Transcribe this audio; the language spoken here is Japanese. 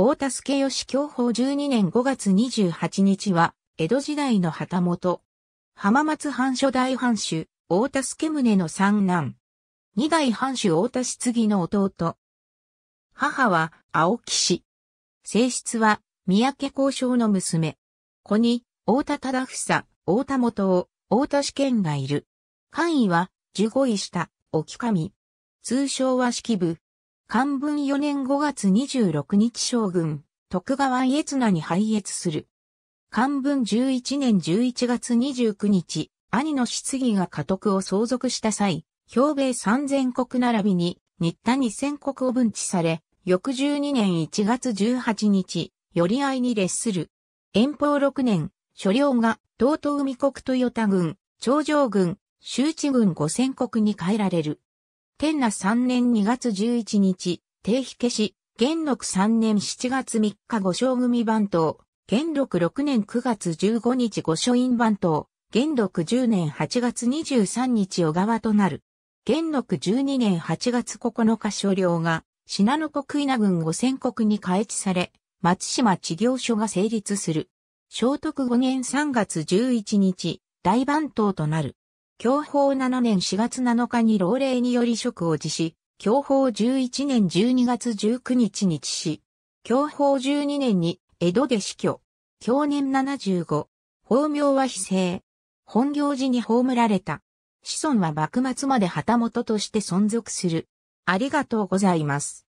大田助義教法12年5月28日は、江戸時代の旗本。浜松藩初代藩主、大田助宗の三男。二代藩主大田氏次の弟。母は、青木氏。性質は、三宅交渉の娘。子に、大田忠房、大田元を、大田氏県がいる。官位は、十五位下、沖上。通称は式部、漢文4年5月26日将軍、徳川家綱に敗越する。漢文11年11月29日、兄の質疑が家督を相続した際、兵米3000国並びに、新田2000国を分置され、翌12年1月18日、寄り合いに列する。遠方6年、所領が、東東海国豊田軍、長城軍、周知軍5000国に変えられる。天那3年2月11日、定火消し、元禄3年7月3日五将組番頭、元禄6年9月15日御書院番頭、元禄10年8月23日小川となる。元禄12年8月9日所領が、信濃国稲郡五千国に開置され、松島地行所が成立する。聖徳5年3月11日、大番頭となる。教法7年4月7日に老齢により職を辞し、教法11年12月19日に致し、教法12年に江戸で死去。教年75。法名は非正。本行寺に葬られた。子孫は幕末まで旗本として存続する。ありがとうございます。